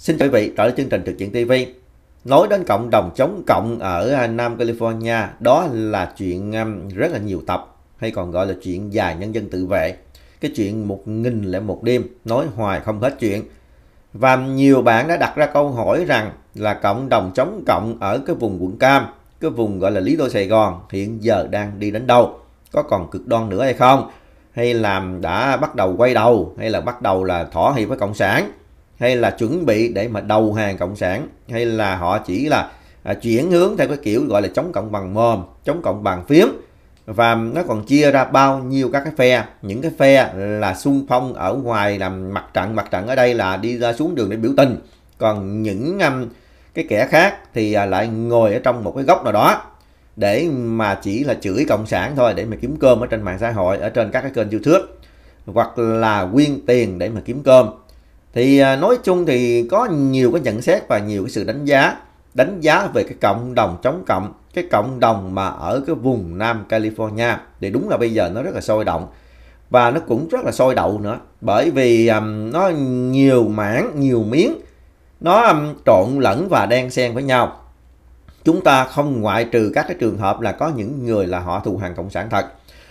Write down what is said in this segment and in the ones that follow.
Xin chào quý vị trở lại chương trình Trực Diện TV. Nói đến cộng đồng chống cộng ở à, Nam California, đó là chuyện à, rất là nhiều tập, hay còn gọi là chuyện dài nhân dân tự vệ. Cái chuyện một nghìn lẻ một đêm, nói hoài không hết chuyện. Và nhiều bạn đã đặt ra câu hỏi rằng là cộng đồng chống cộng ở cái vùng quận Cam, cái vùng gọi là Lý Đô Sài Gòn hiện giờ đang đi đến đâu? Có còn cực đoan nữa hay không? Hay là đã bắt đầu quay đầu, hay là bắt đầu là thỏa hiệp với Cộng sản? hay là chuẩn bị để mà đầu hàng cộng sản hay là họ chỉ là à, chuyển hướng theo cái kiểu gọi là chống cộng bằng mồm chống cộng bằng phiếm và nó còn chia ra bao nhiêu các cái phe những cái phe là xung phong ở ngoài làm mặt trận mặt trận ở đây là đi ra xuống đường để biểu tình còn những um, cái kẻ khác thì à, lại ngồi ở trong một cái góc nào đó để mà chỉ là chửi cộng sản thôi để mà kiếm cơm ở trên mạng xã hội ở trên các cái kênh youtube hoặc là quyên tiền để mà kiếm cơm thì à, nói chung thì có nhiều cái nhận xét và nhiều cái sự đánh giá đánh giá về cái cộng đồng chống cộng cái cộng đồng mà ở cái vùng Nam California thì đúng là bây giờ nó rất là sôi động và nó cũng rất là sôi động nữa bởi vì um, nó nhiều mảng nhiều miếng nó um, trộn lẫn và đen xen với nhau chúng ta không ngoại trừ các cái trường hợp là có những người là họ thù hàng cộng sản thật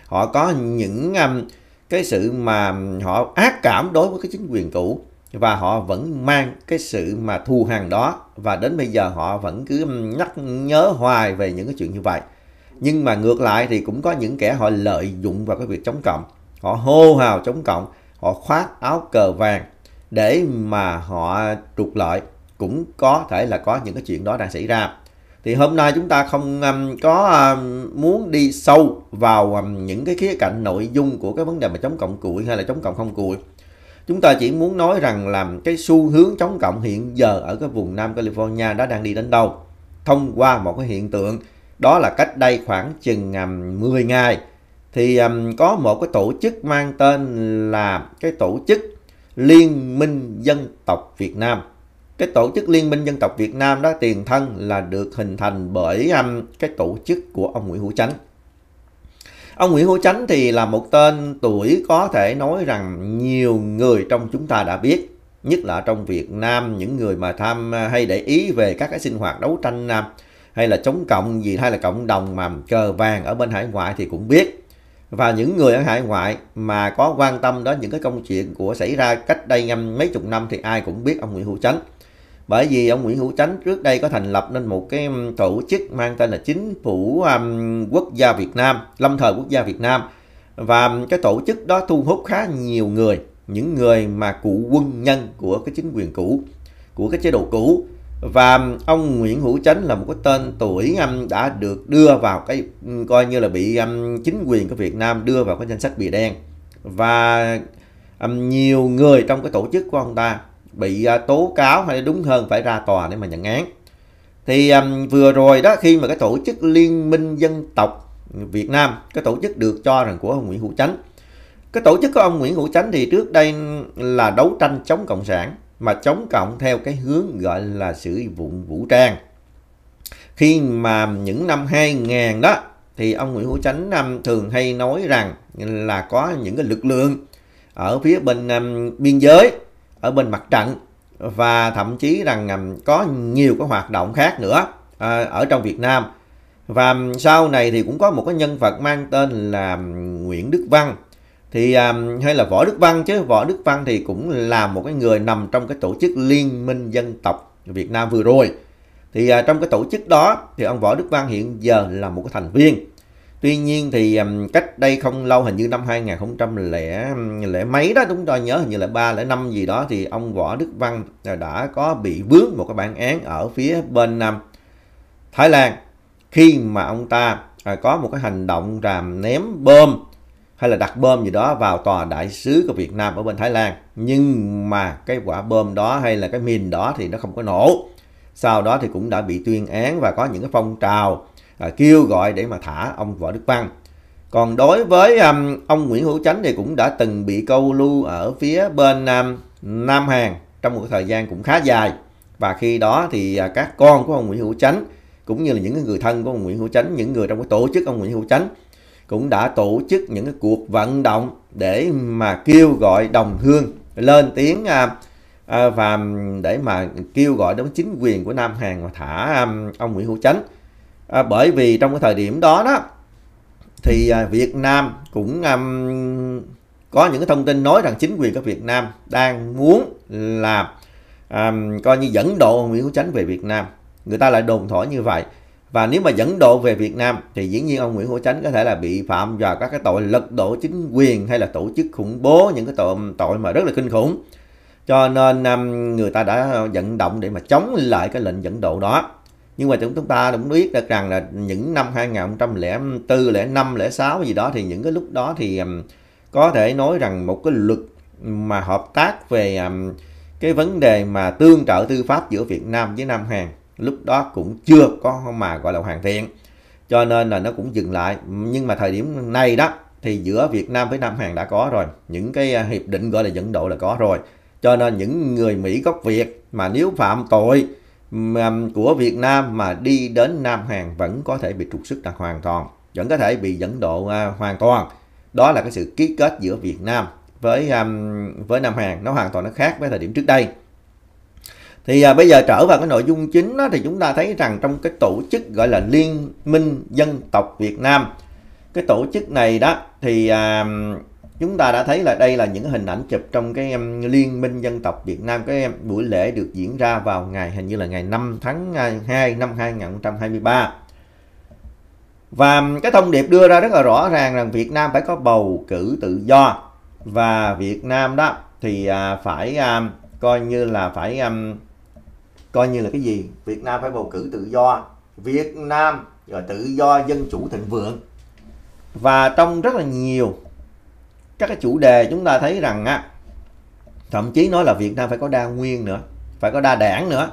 họ có những um, cái sự mà họ ác cảm đối với cái chính quyền cũ và họ vẫn mang cái sự mà thù hằn đó và đến bây giờ họ vẫn cứ nhắc nhớ hoài về những cái chuyện như vậy nhưng mà ngược lại thì cũng có những kẻ họ lợi dụng vào cái việc chống cộng họ hô hào chống cộng họ khoác áo cờ vàng để mà họ trục lợi cũng có thể là có những cái chuyện đó đang xảy ra thì hôm nay chúng ta không um, có um, muốn đi sâu vào um, những cái khía cạnh nội dung của cái vấn đề mà chống cộng cuội hay là chống cộng không cuội Chúng ta chỉ muốn nói rằng làm cái xu hướng chống cộng hiện giờ ở cái vùng Nam California đã đang đi đến đâu thông qua một cái hiện tượng đó là cách đây khoảng chừng um, 10 ngày thì có một cái tổ chức mang tên là cái tổ chức Liên minh Dân tộc Việt Nam. Cái tổ chức Liên minh Dân tộc Việt Nam đó tiền thân là được hình thành bởi cái tổ chức của ông Nguyễn Hữu Chánh. Ông Nguyễn Hữu Chánh thì là một tên tuổi có thể nói rằng nhiều người trong chúng ta đã biết. Nhất là trong Việt Nam, những người mà tham à, hay để ý về các cái sinh hoạt đấu tranh à, hay là chống cộng gì hay là cộng đồng mà cờ vàng ở bên hải ngoại thì cũng biết. Và những người ở hải ngoại mà có quan tâm đến những cái công chuyện của xảy ra cách đây ngâm à, mấy chục năm thì ai cũng biết ông Nguyễn Hữu Chánh bởi vì ông Nguyễn Hữu Chánh trước đây có thành lập nên một cái tổ chức mang tên là chính phủ um, quốc gia Việt Nam lâm thời quốc gia Việt Nam và cái tổ chức đó thu hút khá nhiều người những người mà cụ quân nhân của cái chính quyền cũ của cái chế độ cũ và ông Nguyễn Hữu Chánh là một cái tên tuổi đã được đưa vào cái coi như là bị chính quyền của Việt Nam đưa vào cái danh sách bị đen và nhiều người trong cái tổ chức của ông ta bị à, tố cáo hay đúng hơn phải ra tòa để mà nhận án. Thì um, vừa rồi đó khi mà cái tổ chức Liên minh Dân tộc Việt Nam, cái tổ chức được cho rằng của ông Nguyễn Hữu Chánh. Cái tổ chức của ông Nguyễn Hữu Chánh thì trước đây là đấu tranh chống Cộng sản mà chống cộng theo cái hướng gọi là sử dụng vũ trang. Khi mà những năm 2000 đó thì ông Nguyễn Hữu Chánh um, thường hay nói rằng là có những cái lực lượng ở phía bên um, biên giới ở bên mặt trận và thậm chí rằng à, có nhiều cái hoạt động khác nữa à, ở trong Việt Nam và sau này thì cũng có một cái nhân vật mang tên là Nguyễn Đức Văn thì à, hay là Võ Đức Văn chứ Võ Đức Văn thì cũng là một cái người nằm trong cái tổ chức Liên minh dân tộc Việt Nam vừa rồi thì trong cái tổ chức đó thì ông Võ Đức Văn hiện giờ là một cái thành viên Tuy nhiên thì cách đây không lâu hình như năm 2000 mấy đó chúng tôi nhớ hình như là 3 lẻ năm gì đó thì ông Võ Đức Văn à, đã có bị vướng một cái bản án ở phía bên nam Thái Lan khi mà ông ta à, có một cái hành động làm ném bơm hay là đặt bơm gì đó vào tòa đại sứ của Việt Nam ở bên Thái Lan nhưng mà cái quả bơm đó hay là cái mìn đó thì nó không có nổ sau đó thì cũng đã bị tuyên án và có những cái phong trào à, kêu gọi để mà thả ông Võ Đức Văn. Còn đối với um, ông Nguyễn Hữu Chánh thì cũng đã từng bị câu lưu ở phía bên um, Nam Hàn trong một thời gian cũng khá dài. Và khi đó thì uh, các con của ông Nguyễn Hữu Chánh cũng như là những người thân của ông Nguyễn Hữu Chánh, những người trong cái tổ chức ông Nguyễn Hữu Chánh cũng đã tổ chức những cái cuộc vận động để mà kêu gọi đồng hương lên tiếng uh, uh, và để mà kêu gọi đến chính quyền của Nam Hàn mà thả um, ông Nguyễn Hữu Chánh à, bởi vì trong cái thời điểm đó đó thì à, Việt Nam cũng um, có những cái thông tin nói rằng chính quyền của Việt Nam đang muốn là um, coi như dẫn độ Nguyễn Hữu Chánh về Việt Nam người ta lại đồn thổi như vậy và nếu mà dẫn độ về Việt Nam thì dĩ nhiên ông Nguyễn Hữu Chánh có thể là bị phạm vào các cái tội lật đổ chính quyền hay là tổ chức khủng bố những cái tội tội mà rất là kinh khủng cho nên người ta đã ờ, vận động để mà chống lại cái lệnh dẫn độ đó nhưng mà chúng chúng ta cũng biết được rằng là những năm 2004, 05, 06 gì đó thì những cái lúc đó thì um, có thể nói rằng một cái luật mà hợp tác về um, cái vấn đề mà tương trợ tư pháp giữa Việt Nam với Nam Hàn lúc đó cũng chưa có mà gọi là hoàn thiện cho nên là nó cũng dừng lại nhưng mà thời điểm này đó thì giữa Việt Nam với Nam Hàn đã có rồi những cái uh, hiệp định gọi là dẫn độ là có rồi cho nên những người Mỹ gốc Việt mà nếu phạm tội của Việt Nam mà đi đến Nam Hàn vẫn có thể bị trục xuất là hoàn toàn, vẫn có thể bị dẫn độ uh, hoàn toàn. Đó là cái sự ký kết giữa Việt Nam với um, với Nam Hàn nó hoàn toàn nó khác với thời điểm trước đây. Thì à, bây giờ trở vào cái nội dung chính đó, thì chúng ta thấy rằng trong cái tổ chức gọi là Liên minh Dân tộc Việt Nam. Cái tổ chức này đó thì à, chúng ta đã thấy là đây là những hình ảnh chụp trong cái um, Liên minh dân tộc Việt Nam cái um, buổi lễ được diễn ra vào ngày hình như là ngày 5 tháng 2 à, năm 2023. Và cái thông điệp đưa ra rất là rõ ràng rằng Việt Nam phải có bầu cử tự do và Việt Nam đó thì à, phải à, coi như là phải à, coi như là cái gì? Việt Nam phải bầu cử tự do. Việt Nam rồi tự do dân chủ thịnh vượng. Và trong rất là nhiều các cái chủ đề chúng ta thấy rằng á thậm chí nói là Việt Nam phải có đa nguyên nữa phải có đa đảng nữa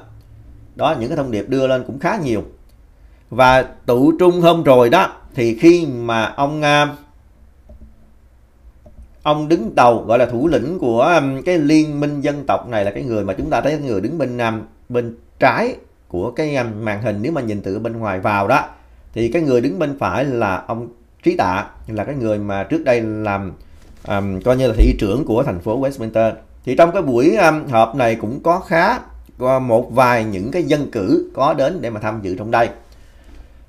đó những cái thông điệp đưa lên cũng khá nhiều và tụ trung hôm rồi đó thì khi mà ông à, ông đứng đầu gọi là thủ lĩnh của à, cái liên minh dân tộc này là cái người mà chúng ta thấy người đứng bên à, bên trái của cái màn hình nếu mà nhìn từ bên ngoài vào đó thì cái người đứng bên phải là ông Trí Tạ là cái người mà trước đây làm um, coi như là thị trưởng của thành phố Westminster thì trong cái buổi um, họp này cũng có khá một vài những cái dân cử có đến để mà tham dự trong đây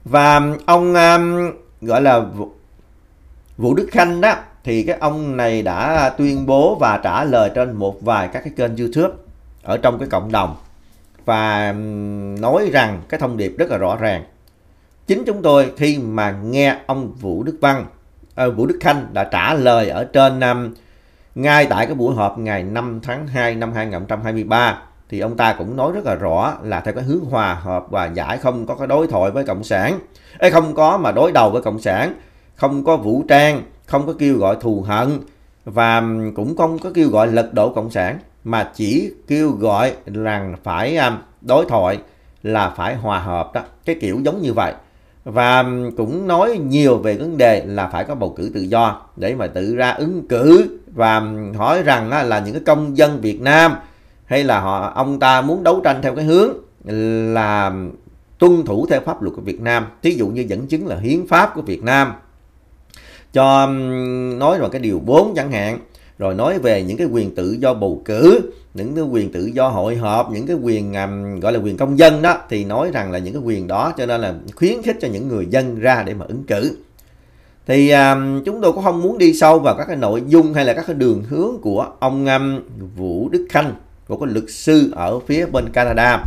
và ông um, gọi là Vũ, Vũ Đức Khanh đó thì cái ông này đã tuyên bố và trả lời trên một vài các cái kênh YouTube ở trong cái cộng đồng và nói rằng cái thông điệp rất là rõ ràng. Chính chúng tôi khi mà nghe ông Vũ Đức Văn Ờ, vũ Đức Khanh đã trả lời ở trên um, ngay tại cái buổi họp ngày 5 tháng 2 năm 2023 thì ông ta cũng nói rất là rõ là theo cái hướng hòa hợp và giải không có cái đối thoại với cộng sản, Ê, không có mà đối đầu với cộng sản, không có vũ trang, không có kêu gọi thù hận và um, cũng không có kêu gọi lật đổ cộng sản mà chỉ kêu gọi rằng phải um, đối thoại là phải hòa hợp đó, cái kiểu giống như vậy và cũng nói nhiều về vấn đề là phải có bầu cử tự do để mà tự ra ứng cử và hỏi rằng là những cái công dân Việt Nam hay là họ ông ta muốn đấu tranh theo cái hướng là tuân thủ theo pháp luật của Việt Nam thí dụ như dẫn chứng là hiến pháp của Việt Nam cho nói vào cái điều 4 chẳng hạn rồi nói về những cái quyền tự do bầu cử những cái quyền tự do hội họp những cái quyền um, gọi là quyền công dân đó thì nói rằng là những cái quyền đó cho nên là khuyến khích cho những người dân ra để mà ứng cử thì um, chúng tôi cũng không muốn đi sâu vào các cái nội dung hay là các cái đường hướng của ông um, Vũ Đức Khanh một cái luật sư ở phía bên Canada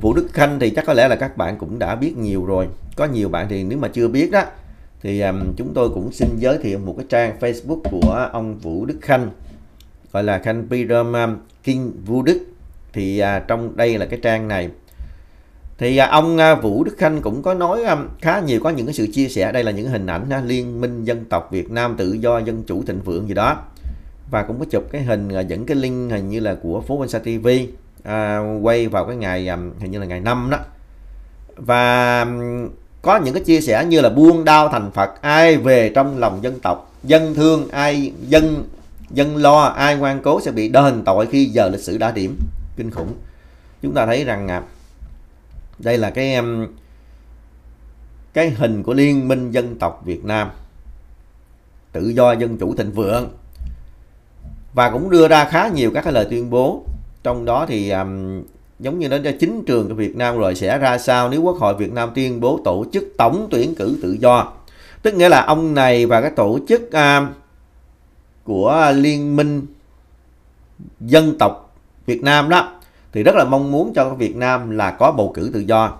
Vũ Đức Khanh thì chắc có lẽ là các bạn cũng đã biết nhiều rồi có nhiều bạn thì nếu mà chưa biết đó thì um, chúng tôi cũng xin giới thiệu một cái trang Facebook của ông Vũ Đức Khanh gọi là Khanh Pyram um, King Vũ Đức thì uh, trong đây là cái trang này thì uh, ông uh, Vũ Đức Khanh cũng có nói um, khá nhiều có những cái sự chia sẻ đây là những hình ảnh uh, liên minh dân tộc Việt Nam tự do dân chủ thịnh vượng gì đó và cũng có chụp cái hình uh, dẫn cái link hình như là của phố Vinh Sa TV uh, quay vào cái ngày um, hình như là ngày 5 đó và um, có những cái chia sẻ như là buông đau thành Phật ai về trong lòng dân tộc dân thương ai dân dân lo ai ngoan cố sẽ bị đền tội khi giờ lịch sử đã điểm kinh khủng chúng ta thấy rằng à, đây là cái em cái hình của liên minh dân tộc Việt Nam tự do dân chủ thịnh vượng và cũng đưa ra khá nhiều các cái lời tuyên bố trong đó thì um, giống như nó cho chính trường của Việt Nam rồi sẽ ra sao nếu Quốc hội Việt Nam tuyên bố tổ chức tổng tuyển cử tự do. Tức nghĩa là ông này và các tổ chức à, của Liên minh Dân tộc Việt Nam đó thì rất là mong muốn cho Việt Nam là có bầu cử tự do.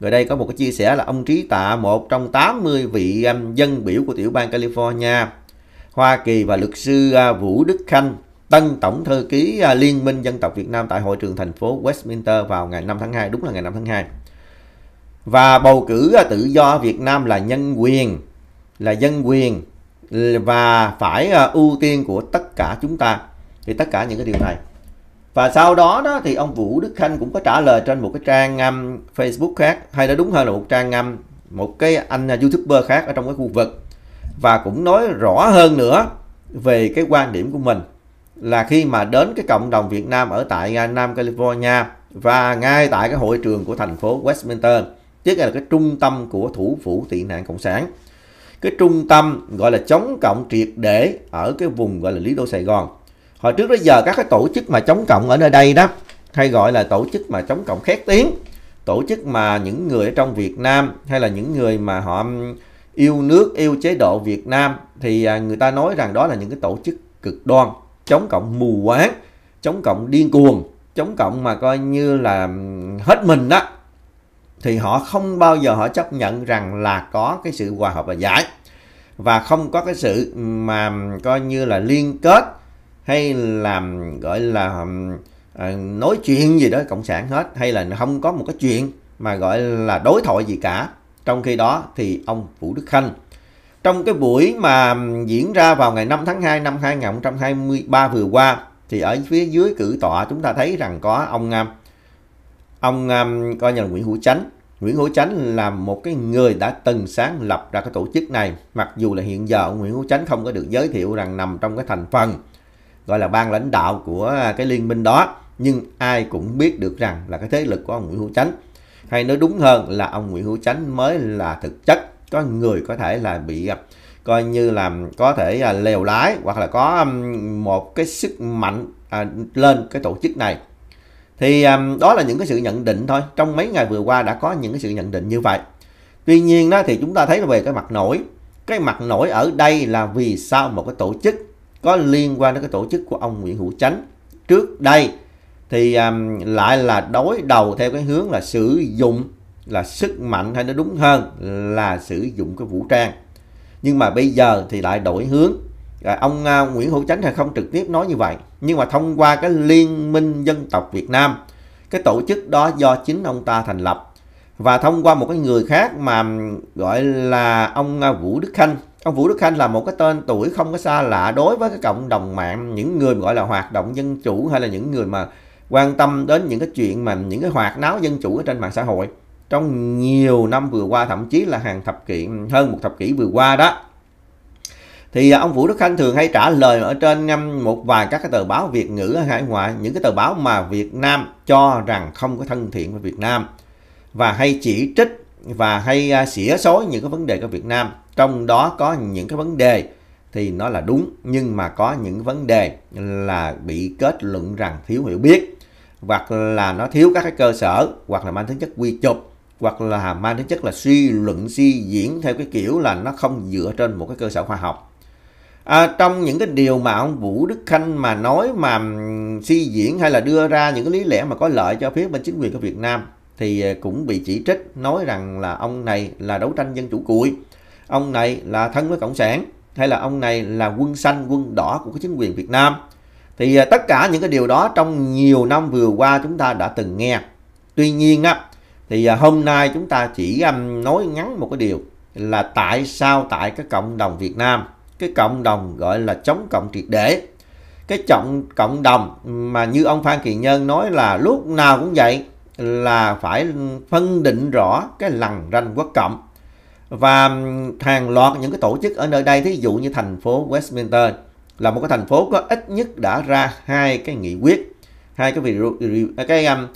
Rồi đây có một cái chia sẻ là ông Trí Tạ một trong 80 vị à, dân biểu của tiểu bang California, Hoa Kỳ và luật sư à, Vũ Đức Khanh tân tổng thư ký à, Liên minh Dân tộc Việt Nam tại hội trường thành phố Westminster vào ngày 5 tháng 2, đúng là ngày 5 tháng 2. Và bầu cử à, tự do Việt Nam là nhân quyền, là dân quyền và phải à, ưu tiên của tất cả chúng ta. Thì tất cả những cái điều này. Và sau đó đó thì ông Vũ Đức Khanh cũng có trả lời trên một cái trang um, Facebook khác hay là đúng hơn là một trang um, một cái anh YouTuber khác ở trong cái khu vực và cũng nói rõ hơn nữa về cái quan điểm của mình là khi mà đến cái cộng đồng Việt Nam ở tại à, Nam California và ngay tại cái hội trường của thành phố Westminster, tức là cái trung tâm của thủ phủ tị nạn Cộng sản. Cái trung tâm gọi là chống cộng triệt để ở cái vùng gọi là Lý Đô Sài Gòn. Hồi trước đó giờ các cái tổ chức mà chống cộng ở nơi đây đó, hay gọi là tổ chức mà chống cộng khét tiếng, tổ chức mà những người ở trong Việt Nam hay là những người mà họ yêu nước, yêu chế độ Việt Nam thì à, người ta nói rằng đó là những cái tổ chức cực đoan chống cộng mù quáng chống cộng điên cuồng chống cộng mà coi như là ừ, hết mình đó thì họ không bao giờ họ chấp nhận rằng là có cái sự hòa hợp và giải và không có cái sự ừ, mà coi như là liên kết hay là ừ, gọi là à, nói chuyện gì đó cộng sản hết hay là không có một cái chuyện mà gọi là đối thoại gì cả trong khi đó thì ông vũ đức khanh trong cái buổi mà diễn ra vào ngày 5 tháng 2 năm 2023 vừa qua thì ở phía dưới cử tọa chúng ta thấy rằng có ông ông coi như là Nguyễn Hữu Chánh. Nguyễn Hữu Chánh là một cái người đã từng sáng lập ra cái tổ chức này, mặc dù là hiện giờ ông Nguyễn Hữu Chánh không có được giới thiệu rằng nằm trong cái thành phần gọi là ban lãnh đạo của à, cái liên minh đó, nhưng ai cũng biết được rằng là cái thế lực của ông Nguyễn Hữu Chánh hay nói đúng hơn là ông Nguyễn Hữu Chánh mới là thực chất có người có thể là bị à, coi như là có thể là lèo lái hoặc là có một cái sức mạnh à, lên cái tổ chức này thì um, đó là những cái sự nhận định thôi trong mấy ngày vừa qua đã có những cái sự nhận định như vậy tuy nhiên đó thì chúng ta thấy về cái mặt nổi cái mặt nổi ở đây là vì sao một cái tổ chức có liên quan đến cái tổ chức của ông Nguyễn Hữu Chánh trước đây thì um, lại là đối đầu theo cái hướng là sử dụng là sức mạnh hay nó đúng hơn là sử dụng cái vũ trang nhưng mà bây giờ thì lại đổi hướng à, ông à, Nguyễn Hữu Chánh hay không trực tiếp nói như vậy nhưng mà thông qua cái liên minh dân tộc Việt Nam cái tổ chức đó do chính ông ta thành lập và thông qua một cái người khác mà gọi là ông à, Vũ Đức Khanh ông Vũ Đức Khanh là một cái tên tuổi không có xa lạ đối với cái cộng đồng mạng những người gọi là hoạt động dân chủ hay là những người mà quan tâm đến những cái chuyện mà những cái hoạt náo dân chủ ở trên mạng xã hội trong nhiều năm vừa qua thậm chí là hàng thập kỷ hơn một thập kỷ vừa qua đó thì ông Vũ Đức Khanh thường hay trả lời ở trên um, một vài các cái tờ báo Việt ngữ ở hải ngoại, những cái tờ báo mà Việt Nam cho rằng không có thân thiện với Việt Nam và hay chỉ trích và hay uh, xỉa xối những cái vấn đề của Việt Nam. Trong đó có những cái vấn đề thì nó là đúng nhưng mà có những vấn đề là bị kết luận rằng thiếu hiểu biết hoặc là nó thiếu các cái cơ sở hoặc là mang tính chất quy chụp hoặc là mang tính chất là suy luận suy diễn theo cái kiểu là nó không dựa trên một cái cơ sở khoa học. À, trong những cái điều mà ông Vũ Đức Khanh mà nói mà suy diễn hay là đưa ra những cái lý lẽ mà có lợi cho phía bên chính quyền của Việt Nam thì ờ, cũng bị chỉ trích nói rằng là ông này là đấu tranh dân chủ cuội, ông này là thân với Cộng sản hay là ông này là quân xanh, quân đỏ của cái chính quyền Việt Nam. Thì ờ, tất cả những cái điều đó trong nhiều năm vừa qua chúng ta đã từng nghe. Tuy nhiên á, thì à, hôm nay chúng ta chỉ um, nói ngắn một cái điều là tại sao tại cái cộng đồng Việt Nam, cái cộng đồng gọi là chống cộng triệt để, cái trọng cộng đồng mà như ông Phan Kỳ Nhân nói là lúc nào cũng vậy là phải phân định rõ cái lằn ranh quốc cộng và um, hàng loạt những cái tổ chức ở nơi đây thí dụ như thành phố Westminster là một cái thành phố có ít nhất đã ra hai cái nghị quyết hai cái video cái um,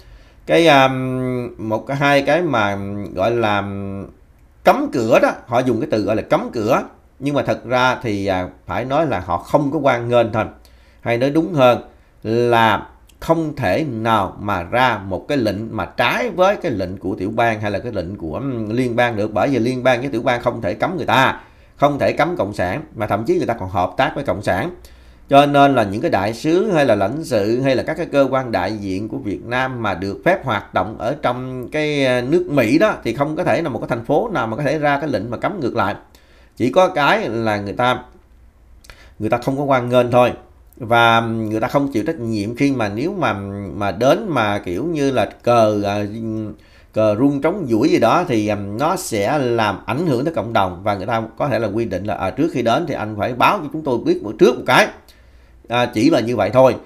cái um, một hai cái mà gọi là cấm cửa đó họ dùng cái từ gọi là cấm cửa nhưng mà thật ra thì à, phải nói là họ không có quan nghênh thôi hay nói đúng hơn là không thể nào mà ra một cái lệnh mà trái với cái lệnh của tiểu bang hay là cái lệnh của liên bang được bởi vì liên bang với tiểu bang không thể cấm người ta không thể cấm cộng sản mà thậm chí người ta còn hợp tác với cộng sản cho nên là những cái đại sứ hay là lãnh sự hay là các cái cơ quan đại diện của Việt Nam mà được phép hoạt động ở trong cái ờ, nước Mỹ đó thì không có thể là một cái thành phố nào mà có thể ra cái lệnh mà cấm ngược lại. Chỉ có cái là người ta người ta không có quan ngên thôi và người ta không chịu trách nhiệm khi mà nếu mà mà đến mà kiểu như là cờ ờ, cờ rung trống duỗi gì đó thì nó sẽ làm ảnh hưởng tới cộng đồng và người ta có thể là quy định là à, trước khi đến thì anh phải báo cho chúng tôi biết một trước một cái à, chỉ là như vậy thôi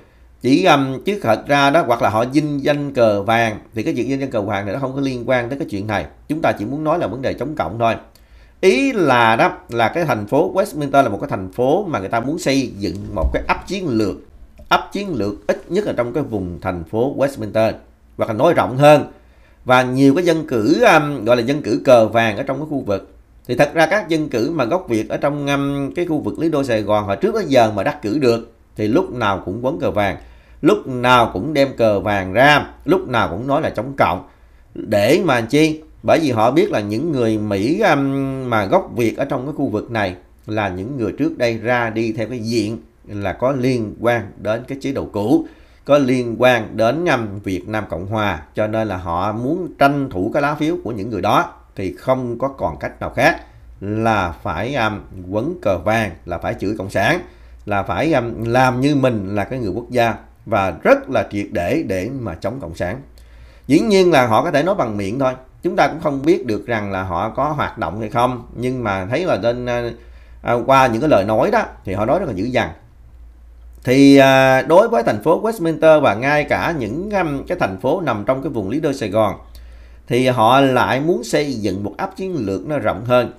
chỉ um, chứ thật ra đó hoặc là họ dinh danh cờ vàng thì cái chuyện dinh danh cờ vàng này nó không có liên quan tới cái chuyện này chúng ta chỉ muốn nói là vấn đề chống cộng thôi ý là đó là cái thành phố Westminster là một cái thành phố mà người ta muốn xây dựng một cái ấp chiến lược ấp chiến lược ít nhất là trong cái vùng thành phố Westminster hoặc là nói rộng hơn và nhiều cái dân cử um, gọi là dân cử cờ vàng ở trong cái khu vực thì thật ra các dân cử mà gốc Việt ở trong um, cái khu vực Lý Đô Sài Gòn hồi trước tới giờ mà đắc cử được thì lúc nào cũng quấn cờ vàng lúc nào cũng đem cờ vàng ra lúc nào cũng nói là chống cộng để mà chi bởi vì họ biết là những người Mỹ um, mà gốc Việt ở trong cái khu vực này là những người trước đây ra đi theo cái diện là có liên quan đến cái chế độ cũ có liên quan đến um, Việt Nam Cộng Hòa cho nên là họ muốn tranh thủ cái lá phiếu của những người đó thì không có còn cách nào khác là phải um, quấn cờ vàng là phải chửi cộng sản là phải um, làm như mình là cái người quốc gia và rất là triệt để để mà chống cộng sản dĩ nhiên là họ có thể nói bằng miệng thôi chúng ta cũng không biết được rằng là họ có hoạt động hay không nhưng mà thấy là trên à, qua những cái lời nói đó thì họ nói rất là dữ dằn thì à, đối với thành phố Westminster và ngay cả những um, cái thành phố nằm trong cái vùng lý đô Sài Gòn thì họ lại muốn xây dựng một áp chiến lược nó rộng hơn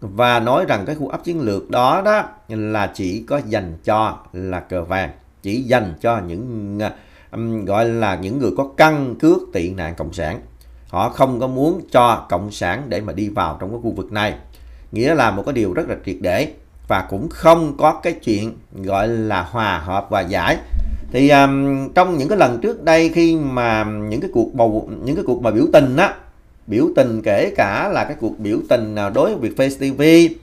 và nói rằng cái khu ấp chiến lược đó đó là chỉ có dành cho là cờ vàng chỉ dành cho những gọi là những người có căn cước tị nạn cộng sản họ không có muốn cho cộng sản để mà đi vào trong cái khu vực này nghĩa là một cái điều rất là triệt để và cũng không có cái chuyện gọi là hòa hợp và giải thì um, trong những cái lần trước đây khi mà những cái cuộc bầu những cái cuộc mà biểu tình á biểu tình kể cả là cái cuộc biểu tình nào đối với việc Face TV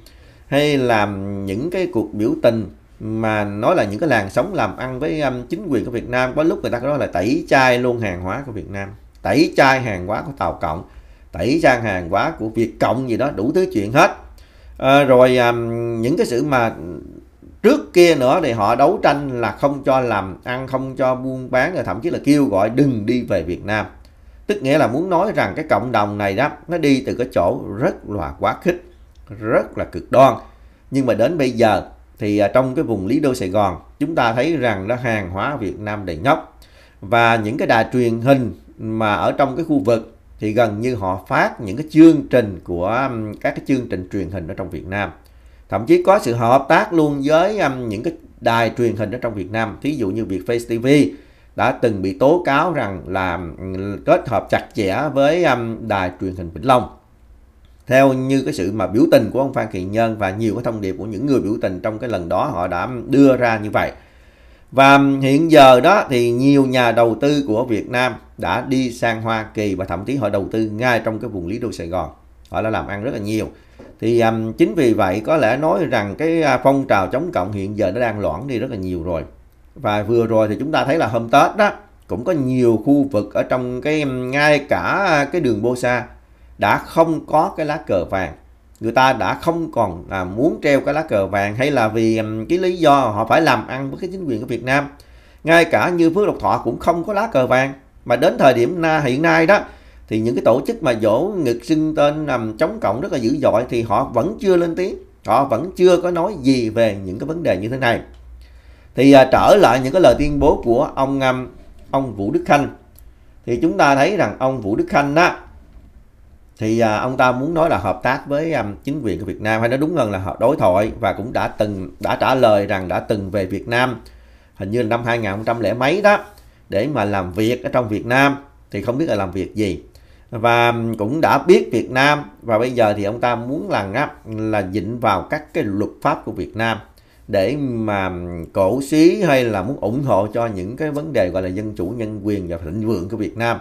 hay là những cái cuộc biểu tình mà nói là những cái làn sóng làm ăn với um, chính quyền của Việt Nam có lúc người ta nói là tẩy chai luôn hàng hóa của Việt Nam tẩy chai hàng hóa của Tàu Cộng tẩy chai hàng hóa của Việt Cộng gì đó đủ thứ chuyện hết à, rồi um, những cái sự mà trước kia nữa thì họ đấu tranh là không cho làm ăn không cho buôn bán rồi thậm chí là kêu gọi đừng đi về Việt Nam Tức nghĩa là muốn nói rằng cái cộng đồng này đó nó đi từ cái chỗ rất là quá khích, rất là cực đoan. Nhưng mà đến bây giờ thì à, trong cái vùng Lý Đô Sài Gòn chúng ta thấy rằng nó hàng hóa Việt Nam đầy ngốc. Và những cái đài truyền hình mà ở trong cái khu vực thì gần như họ phát những cái chương trình của các cái chương trình truyền hình ở trong Việt Nam. Thậm chí có sự hợp tác luôn với những cái đài truyền hình ở trong Việt Nam, thí dụ như Việt Face TV đã từng bị tố cáo rằng là ừ, kết hợp chặt chẽ với um, đài truyền hình Vĩnh Long. Theo như cái sự mà biểu tình của ông Phan Kỳ Nhân và nhiều cái thông điệp của những người biểu tình trong cái lần đó họ đã đưa ra như vậy. Và um, hiện giờ đó thì nhiều nhà đầu tư của Việt Nam đã đi sang Hoa Kỳ và thậm chí họ đầu tư ngay trong cái vùng Lý Đô Sài Gòn. Họ đã làm ăn rất là nhiều. Thì um, chính vì vậy có lẽ nói rằng cái à, phong trào chống cộng hiện giờ nó đang loãng đi rất là nhiều rồi và vừa rồi thì chúng ta thấy là hôm Tết đó cũng có nhiều khu vực ở trong cái ngay cả cái đường Bô Sa đã không có cái lá cờ vàng người ta đã không còn à, muốn treo cái lá cờ vàng hay là vì cái lý do họ phải làm ăn với cái chính quyền của Việt Nam ngay cả như Phước Lộc Thọ cũng không có lá cờ vàng mà đến thời điểm na hiện nay đó thì những cái tổ chức mà dỗ nghịch xưng tên nằm chống cộng rất là dữ dội thì họ vẫn chưa lên tiếng họ vẫn chưa có nói gì về những cái vấn đề như thế này thì à, trở lại những cái lời tuyên bố của ông um, ông Vũ Đức Khanh thì chúng ta thấy rằng ông Vũ Đức Khanh đó thì à, ông ta muốn nói là hợp tác với um, chính quyền của Việt Nam hay nói đúng hơn là họ đối thoại và cũng đã từng đã trả lời rằng đã từng về Việt Nam hình như là năm 2000 mấy đó để mà làm việc ở trong Việt Nam thì không biết là làm việc gì và um, cũng đã biết Việt Nam và bây giờ thì ông ta muốn là là dịnh vào các cái luật pháp của Việt Nam để mà cổ xí hay là muốn ủng hộ cho những cái vấn đề gọi là dân chủ nhân quyền và thịnh vượng của Việt Nam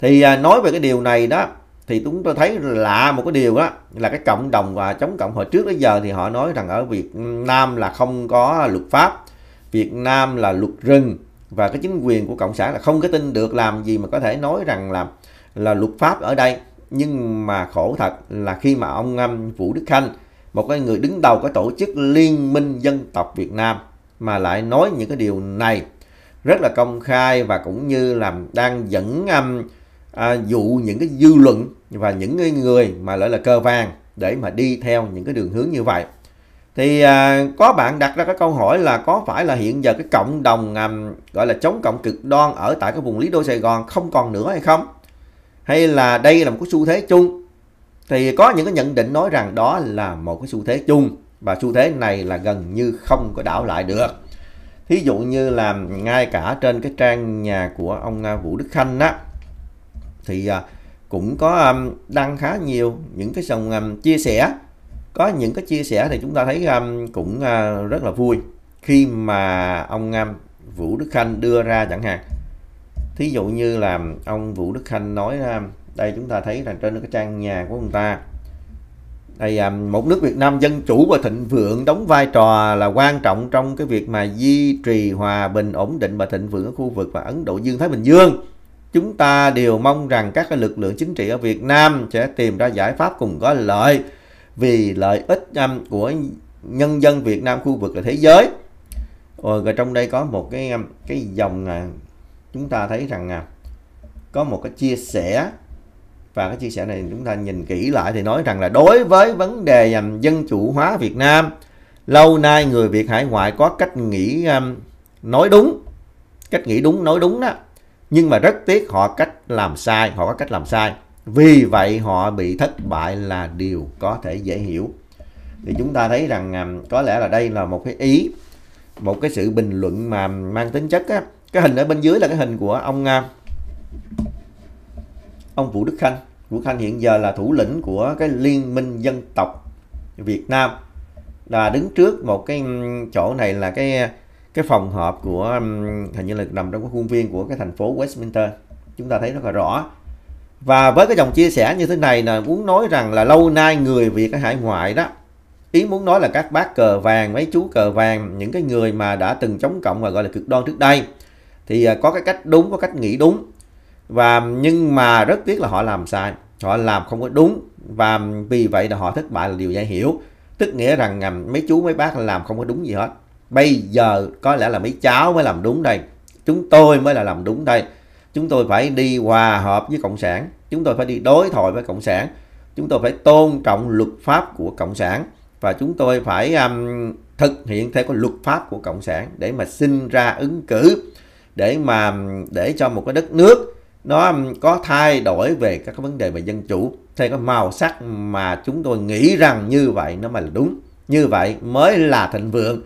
thì à, nói về cái điều này đó thì chúng tôi thấy lạ một cái điều đó là cái cộng đồng và chống cộng hồi trước đến giờ thì họ nói rằng ở Việt Nam là không có luật pháp Việt Nam là luật rừng và cái chính quyền của cộng sản là không có tin được làm gì mà có thể nói rằng là là luật pháp ở đây nhưng mà khổ thật là khi mà ông Vũ Đức Khanh một cái người đứng đầu cái tổ chức Liên minh Dân tộc Việt Nam mà lại nói những cái điều này rất là công khai và cũng như là đang dẫn um, à, dụ những cái dư luận và những người mà lại là cơ vàng để mà đi theo những cái đường hướng như vậy. Thì à, có bạn đặt ra cái câu hỏi là có phải là hiện giờ cái cộng đồng à, gọi là chống cộng cực đoan ở tại cái vùng Lý Đô Sài Gòn không còn nữa hay không? Hay là đây là một cái xu thế chung thì có những cái nhận định nói rằng đó là một cái xu thế chung và xu thế này là gần như không có đảo lại được. Thí dụ như là ngay cả trên cái trang nhà của ông à, Vũ Đức Khanh á thì à, cũng có à, đăng khá nhiều những cái dòng chia sẻ. Có những cái chia sẻ thì chúng ta thấy cũng rất là vui khi mà ông Vũ Đức Khanh đưa ra chẳng hạn. Thí dụ như là ông Vũ Đức Khanh nói đây chúng ta thấy rằng trên cái trang nhà của ông ta đây à, một nước Việt Nam dân chủ và thịnh vượng đóng vai trò là quan trọng trong cái việc mà duy trì hòa bình ổn định và thịnh vượng ở khu vực và Ấn Độ Dương Thái Bình Dương chúng ta đều mong rằng các cái lực lượng chính trị ở Việt Nam sẽ tìm ra giải pháp cùng có lợi vì lợi ích à, của nhân dân Việt Nam khu vực và thế giới rồi, ờ, rồi trong đây có một cái à, cái dòng chúng ta thấy rằng có một cái chia sẻ và cái chia sẻ này chúng ta nhìn kỹ lại thì nói rằng là đối với vấn đề um, dân chủ hóa Việt Nam lâu nay người Việt hải ngoại có cách nghĩ um, nói đúng cách nghĩ đúng nói đúng đó nhưng mà rất tiếc họ cách làm sai họ có cách làm sai vì vậy họ bị thất bại là điều có thể dễ hiểu thì chúng ta thấy rằng um, có lẽ là đây là một cái ý một cái sự bình luận mà mang tính chất á cái hình ở bên dưới là cái hình của ông uh, ông Vũ Đức Khanh. Vũ Khanh hiện giờ là thủ lĩnh của cái Liên minh Dân tộc Việt Nam là đứng trước một cái chỗ này là cái cái phòng họp của hình như là nằm trong cái khuôn viên của cái thành phố Westminster chúng ta thấy rất là rõ và với cái dòng chia sẻ như thế này là muốn nói rằng là lâu nay người Việt ở hải ngoại đó ý muốn nói là các bác cờ vàng mấy chú cờ vàng những cái người mà đã từng chống cộng và gọi là cực đoan trước đây thì à, có cái cách đúng có cách nghĩ đúng và nhưng mà rất tiếc là họ làm sai họ làm không có đúng và vì vậy là họ thất bại là điều dễ hiểu tức nghĩa rằng à, mấy chú mấy bác làm không có đúng gì hết bây giờ có lẽ là mấy cháu mới làm đúng đây chúng tôi mới là làm đúng đây chúng tôi phải đi hòa hợp với cộng sản chúng tôi phải đi đối thoại với cộng sản chúng tôi phải tôn trọng luật pháp của cộng sản và chúng tôi phải um, thực hiện theo cái luật pháp của cộng sản để mà sinh ra ứng cử để mà à, để cho một cái đất nước nó um, có thay đổi về các vấn đề về dân chủ theo cái màu sắc mà chúng tôi nghĩ rằng như vậy nó mới là đúng như vậy mới là thịnh vượng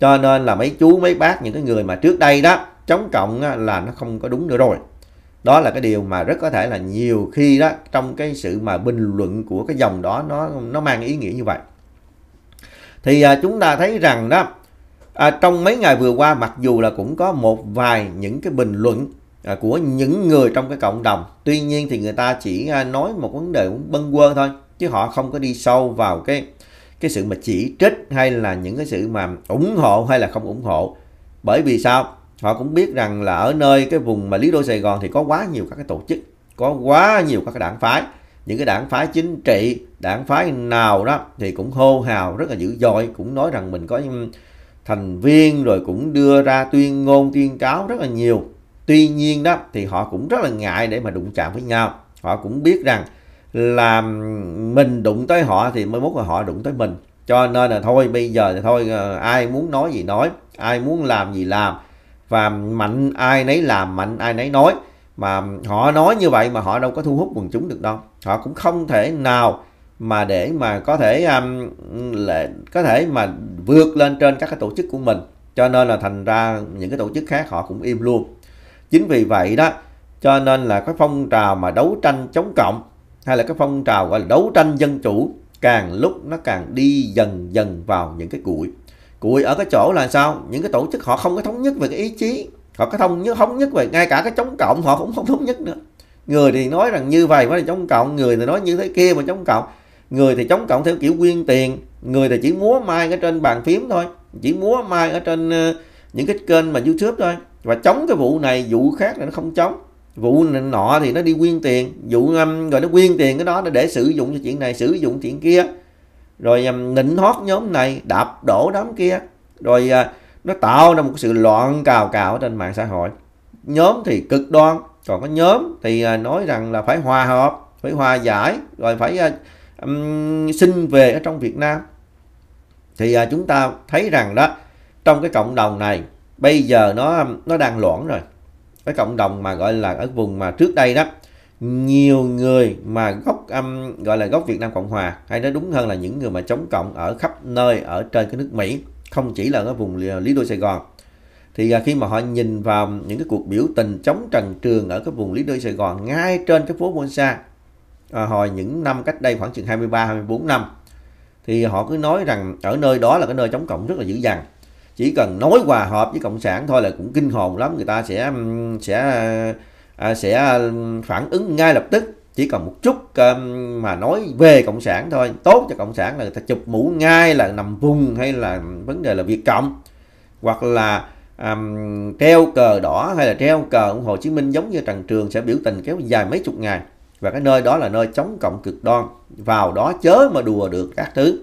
cho nên là mấy chú mấy bác những cái người mà trước đây đó chống cộng là nó không có đúng nữa rồi đó là cái điều mà rất có thể là nhiều khi đó trong cái sự mà bình luận của cái dòng đó nó nó mang ý nghĩa như vậy thì à, chúng ta thấy rằng đó à, trong mấy ngày vừa qua mặc dù là cũng có một vài những cái bình luận À, của những người trong cái cộng đồng tuy nhiên thì người ta chỉ à, nói một vấn đề bâng quơ thôi chứ họ không có đi sâu vào cái cái sự mà chỉ trích hay là những cái sự mà ủng hộ hay là không ủng hộ bởi vì sao họ cũng biết rằng là ở nơi cái vùng mà lý đô sài gòn thì có quá nhiều các cái tổ chức có quá nhiều các cái đảng phái những cái đảng phái chính trị đảng phái nào đó thì cũng hô hào rất là dữ dội cũng nói rằng mình có thành viên rồi cũng đưa ra tuyên ngôn tuyên cáo rất là nhiều tuy nhiên đó thì họ cũng rất là ngại để mà đụng chạm với nhau họ cũng biết rằng là mình đụng tới họ thì mới mốt là họ đụng tới mình cho nên là thôi bây giờ thì thôi ờ, ai muốn nói gì nói ai muốn làm gì làm và mạnh ai nấy làm mạnh ai nấy nói mà họ nói như vậy mà họ đâu có thu hút quần chúng được đâu họ cũng không thể nào mà để mà có thể um, lệ, có thể mà vượt lên trên các cái tổ chức của mình cho nên là thành ra những cái tổ chức khác họ cũng im luôn Chính vì vậy đó, cho nên là cái phong trào mà đấu tranh chống cộng hay là cái phong trào gọi là đấu tranh dân chủ càng lúc nó càng đi dần dần vào những cái cụi. Cụi ở cái chỗ là sao? Những cái tổ chức họ không có thống nhất về cái ý chí, họ có thống nhất thống nhất về ngay cả cái chống cộng họ cũng không thống nhất nữa. Người thì nói rằng như vậy mới là chống cộng, người thì nói như thế kia mà chống cộng. Người thì chống cộng theo kiểu quyên tiền, người thì chỉ múa mai ở trên bàn phím thôi, chỉ múa mai ở trên ờ, những cái kênh mà YouTube thôi và chống cái vụ này vụ khác là nó không chống vụ nọ thì nó đi quyên tiền vụ ngâm rồi nó quyên tiền cái đó để sử dụng cho chuyện này sử dụng chuyện kia rồi um, nịnh hót nhóm này đạp đổ đám kia rồi uh, nó tạo ra một sự loạn cào cào trên mạng xã hội nhóm thì cực đoan còn có nhóm thì uh, nói rằng là phải hòa hợp phải hòa giải rồi phải uh, um, xin về ở trong Việt Nam thì chúng ta thấy rằng đó trong cái cộng đồng này bây giờ nó nó đang loãng rồi cái cộng đồng mà gọi là ở vùng mà trước đây đó nhiều người mà gốc âm um, gọi là gốc Việt Nam Cộng Hòa hay nói đúng hơn là những người mà chống cộng ở khắp nơi ở trên cái nước Mỹ không chỉ là ở vùng Lý Đô Sài Gòn thì à, khi mà họ nhìn vào những cái cuộc biểu tình chống Trần Trường ở cái vùng Lý Đô Sài Gòn ngay trên cái phố Buôn Sa à, hồi những năm cách đây khoảng chừng 23 24 năm thì họ cứ nói rằng ở nơi đó là cái nơi chống cộng rất là dữ dằn chỉ cần nói hòa hợp với cộng sản thôi là cũng kinh hồn lắm người ta sẽ sẽ à, sẽ phản ứng ngay lập tức chỉ cần một chút mà nói về cộng sản thôi tốt cho cộng sản là người ta chụp mũ ngay là nằm vùng hay là vấn đề là việt cộng hoặc là um, treo cờ đỏ hay là treo cờ ông Hồ Chí Minh giống như Trần Trường sẽ biểu tình kéo dài mấy chục ngày và cái nơi đó là nơi chống cộng cực đoan vào đó chớ mà đùa được các thứ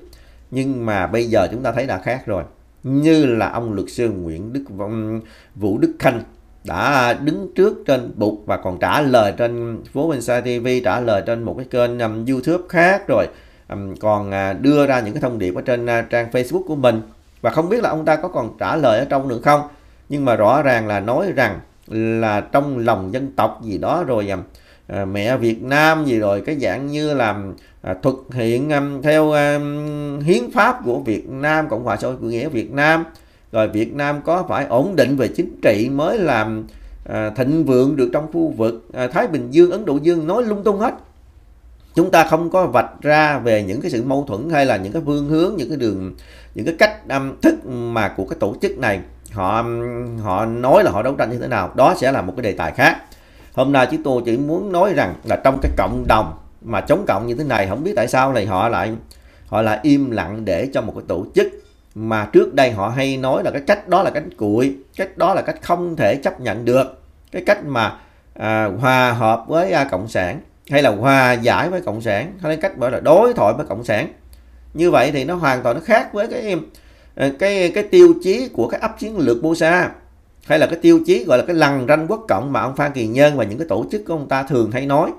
nhưng mà bây giờ chúng ta thấy là khác rồi như là ông luật sư Nguyễn Đức Vong, Vũ Đức Khanh đã đứng trước trên bục và còn trả lời trên phố Minh Sa TV, trả lời trên một cái kênh um, YouTube khác rồi um, còn uh, đưa ra những cái thông điệp ở trên uh, trang Facebook của mình và không biết là ông ta có còn trả lời ở trong nữa không nhưng mà rõ ràng là nói rằng là trong lòng dân tộc gì đó rồi um, À, mẹ Việt Nam gì rồi cái dạng như làm à, thực hiện um, theo um, hiến pháp của Việt Nam Cộng hòa xã hội chủ nghĩa Việt Nam rồi Việt Nam có phải ổn định về chính trị mới làm à, thịnh vượng được trong khu vực à, Thái Bình Dương Ấn Độ Dương nói lung tung hết chúng ta không có vạch ra về những cái sự mâu thuẫn hay là những cái phương hướng những cái đường những cái cách um, thức mà của cái tổ chức này họ họ nói là họ đấu tranh như thế nào đó sẽ là một cái đề tài khác hôm nay chúng tôi chỉ muốn nói rằng là trong cái cộng đồng mà chống cộng như thế này không biết tại sao này họ lại họ lại im lặng để cho một cái tổ chức mà trước đây họ hay nói là cái cách đó là cánh cuội cách đó là cách không thể chấp nhận được cái cách mà à, hòa hợp với à, cộng sản hay là hòa giải với cộng sản hay là cách gọi là đối thoại với cộng sản như vậy thì nó hoàn toàn nó khác với cái à, cái cái tiêu chí của cái ấp chiến lược Busa hay là cái tiêu chí gọi là cái lằn ranh quốc cộng mà ông Phan Kỳ Nhân và những cái tổ chức của ông ta thường hay nói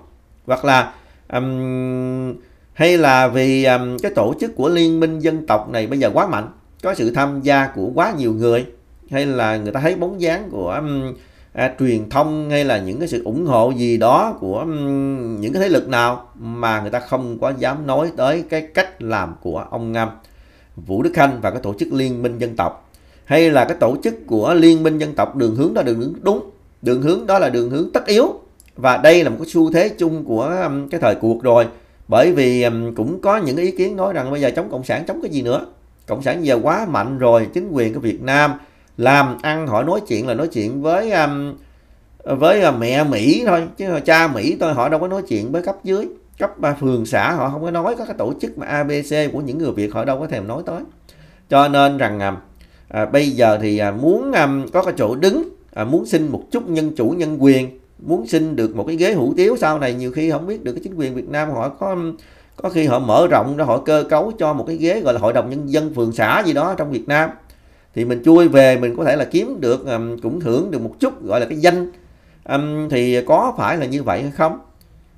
hoặc là um, hay là vì um, cái tổ chức của liên minh dân tộc này bây giờ quá mạnh có sự tham gia của quá nhiều người hay là người ta thấy bóng dáng của um, à, truyền thông hay là những cái sự ủng hộ gì đó của um, những cái thế lực nào mà người ta không có dám nói tới cái cách làm của ông um, Vũ Đức Khanh và cái tổ chức liên minh dân tộc hay là cái tổ chức của liên minh dân tộc đường hướng đó đường hướng đúng đường hướng đó là đường hướng tất yếu và đây là một cái xu thế chung của um, cái thời cuộc rồi bởi vì um, cũng có những ý kiến nói rằng bây giờ chống cộng sản chống cái gì nữa cộng sản giờ quá mạnh rồi chính quyền của việt nam làm ăn họ nói chuyện là nói chuyện với um, với uh, mẹ mỹ thôi chứ cha mỹ thôi họ đâu có nói chuyện với cấp dưới cấp à, phường xã họ không có nói các cái tổ chức mà abc của những người việt họ đâu có thèm nói tới cho nên rằng à, bây giờ thì à, muốn à, có cái chỗ đứng à, muốn xin một chút nhân chủ nhân quyền muốn xin được một cái ghế hủ tiếu sau này nhiều khi không biết được cái chính quyền Việt Nam họ có có khi họ mở rộng ra họ cơ cấu cho một cái ghế gọi là hội đồng nhân dân phường xã gì đó trong Việt Nam thì mình chui về mình có thể là kiếm được cũng thưởng được một chút gọi là cái danh thì có phải là như vậy hay không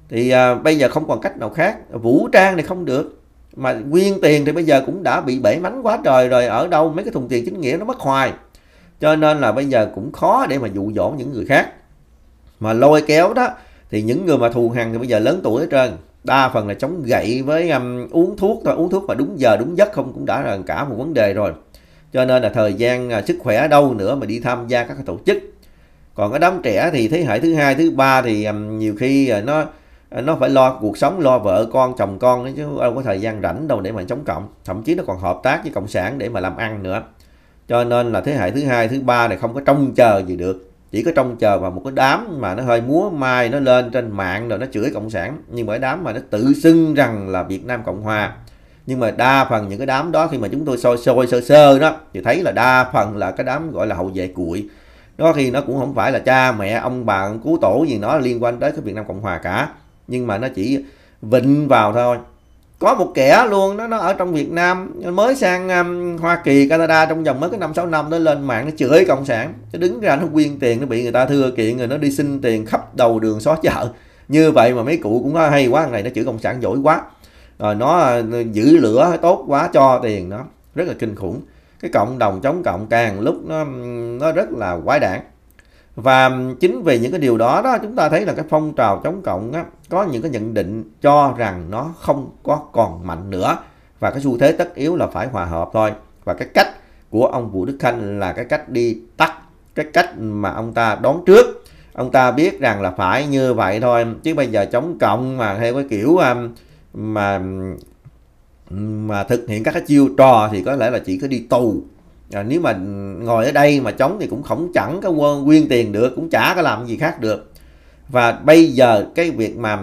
thì à, bây giờ không còn cách nào khác vũ trang thì không được mà nguyên tiền thì bây giờ cũng đã bị bể mánh quá trời rồi ở đâu mấy cái thùng tiền chính nghĩa nó mất hoài cho nên là bây giờ cũng khó để mà dụ dỗ những người khác mà lôi kéo đó thì những người mà thù hằn thì bây giờ lớn tuổi hết trơn đa phần là chống gậy với um, uống thuốc thôi uống thuốc mà đúng giờ đúng giấc không cũng đã là cả một vấn đề rồi cho nên là thời gian uh, sức khỏe đâu nữa mà đi tham gia các tổ chức còn cái đám trẻ thì thế hệ thứ hai thứ ba thì um, nhiều khi uh, nó Ờ, nó phải lo cuộc sống lo vợ con chồng con chứ đâu có thời gian rảnh đâu để mà chống cộng thậm chí nó còn hợp tác với cộng sản để mà làm ăn nữa cho nên là thế hệ thứ hai thứ ba này không có trông chờ gì được chỉ có trông chờ vào một cái đám mà nó hơi múa mai nó lên trên mạng rồi nó chửi cộng sản nhưng mà cái đám mà nó tự xưng rằng là Việt Nam Cộng Hòa nhưng mà đa phần những cái đám đó khi mà chúng tôi soi soi sơ sơ đó thì thấy là đa phần là cái đám gọi là hậu vệ cuội đó khi nó cũng không phải là cha mẹ ông bà ông, cứu tổ gì nó liên quan tới cái Việt Nam Cộng Hòa cả nhưng mà nó chỉ vịnh vào thôi có một kẻ luôn nó nó ở trong Việt Nam mới sang um, Hoa Kỳ Canada trong vòng mới cái năm sáu năm nó lên mạng nó chửi cộng sản nó đứng ra nó quyên tiền nó bị người ta thưa kiện rồi nó đi xin tiền khắp đầu đường xó chợ như vậy mà mấy cụ cũng nói hay quá thằng này nó chửi cộng sản giỏi quá rồi nó ờ, giữ lửa tốt quá cho tiền nó rất là kinh khủng cái cộng đồng chống cộng càng lúc nó nó rất là quái đản và chính vì những cái điều đó đó chúng ta thấy là cái phong trào chống cộng á, có những cái nhận định cho rằng nó không có còn mạnh nữa và cái xu thế tất yếu là phải hòa hợp thôi và cái cách của ông Vũ Đức Khanh là cái cách đi tắt cái cách mà ông ta đón trước ông ta biết rằng là phải như vậy thôi chứ bây giờ chống cộng mà theo cái kiểu à, mà mà thực hiện các cái chiêu trò thì có lẽ là chỉ có đi tù à, nếu mà ngồi ở đây mà chống thì cũng không chẳng có quyên tiền được cũng chả có làm gì khác được và bây giờ cái việc mà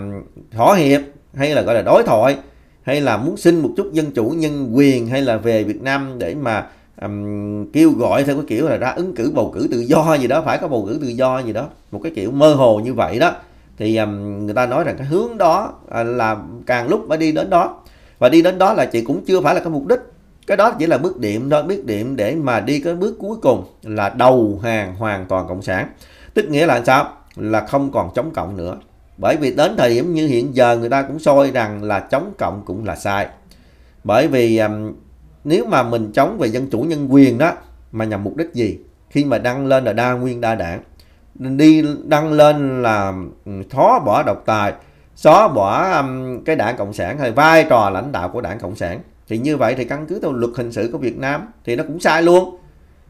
thỏa hiệp hay là gọi là đối thoại hay là muốn xin một chút dân chủ nhân quyền hay là về Việt Nam để mà um, kêu gọi theo cái kiểu là ra ứng cử bầu cử tự do gì đó phải có bầu cử tự do gì đó một cái kiểu mơ hồ như vậy đó thì um, người ta nói rằng cái hướng đó à, là càng lúc mà đi đến đó và đi đến đó là chị cũng chưa phải là cái mục đích cái đó chỉ là bước điểm đó bước điểm để mà đi cái bước cuối cùng là đầu hàng hoàn toàn cộng sản tức nghĩa là sao là không còn chống cộng nữa bởi vì đến thời điểm như hiện giờ người ta cũng soi rằng là chống cộng cũng là sai bởi vì um, nếu mà mình chống về dân chủ nhân quyền đó mà nhằm mục đích gì khi mà đăng lên là đa nguyên đa đảng đi đăng lên là um, thó bỏ độc tài xóa bỏ um, cái đảng cộng sản hay vai trò lãnh đạo của đảng cộng sản thì như vậy thì căn cứ theo luật hình sự của Việt Nam thì nó cũng sai luôn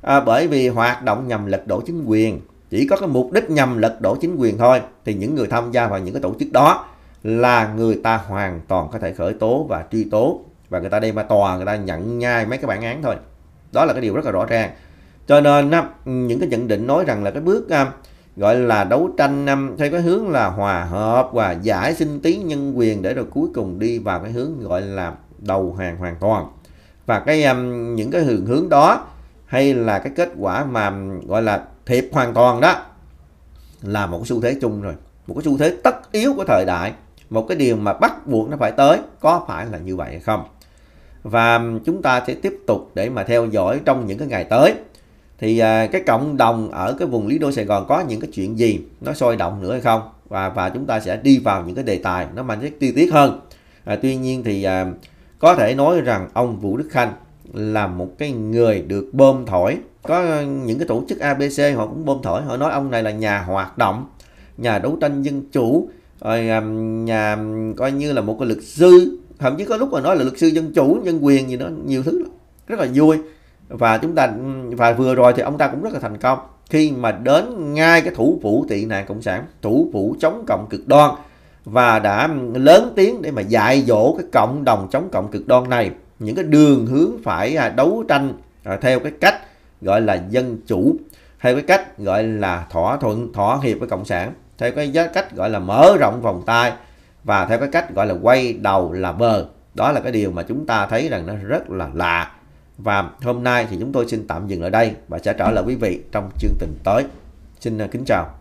à, bởi vì hoạt động nhằm lật đổ chính quyền chỉ có cái mục đích nhằm lật đổ chính quyền thôi thì những người tham gia vào những cái tổ chức đó là người ta hoàn toàn có thể khởi tố và truy tố và người ta đem ra tòa người ta nhận nhai mấy cái bản án thôi đó là cái điều rất là rõ ràng cho nên những cái nhận định nói rằng là cái bước à, gọi là đấu tranh à, theo cái hướng là hòa hợp và giải sinh tí nhân quyền để rồi cuối cùng đi vào cái hướng gọi là đầu hàng hoàn toàn và cái um, những cái hướng hướng đó hay là cái kết quả mà um, gọi là thiệp hoàn toàn đó là một cái xu thế chung rồi một cái xu thế tất yếu của thời đại một cái điều mà bắt buộc nó phải tới có phải là như vậy hay không và um, chúng ta sẽ tiếp tục để mà theo dõi trong những cái ngày tới thì à, cái cộng đồng ở cái vùng Lý Đô Sài Gòn có những cái chuyện gì nó sôi động nữa hay không và và chúng ta sẽ đi vào những cái đề tài nó mang tính chi tiết hơn à, tuy nhiên thì à, có thể nói rằng ông Vũ Đức Khanh là một cái người được bơm thổi. Có những cái tổ chức ABC họ cũng bơm thổi. Họ nói ông này là nhà hoạt động, nhà đấu tranh dân chủ, rồi à, nhà coi như là một cái luật sư. Thậm chí có lúc mà nói là luật sư dân chủ, nhân quyền gì đó, nhiều thứ Rất là vui. Và chúng ta và vừa rồi thì ông ta cũng rất là thành công khi mà đến ngay cái thủ phủ tị nạn cộng sản, thủ phủ chống cộng cực đoan và đã lớn tiếng để mà dạy dỗ cái cộng đồng chống cộng cực đoan này những cái đường hướng phải à, đấu tranh à, theo cái cách gọi là dân chủ theo cái cách gọi là thỏa thuận thỏa hiệp với cộng sản theo cái cách gọi là mở rộng vòng tay và theo cái cách gọi là quay đầu là bờ đó là cái điều mà chúng ta thấy rằng nó rất là lạ và hôm nay thì chúng tôi xin tạm dừng ở đây và sẽ trở lại quý vị trong chương trình tới xin à, kính chào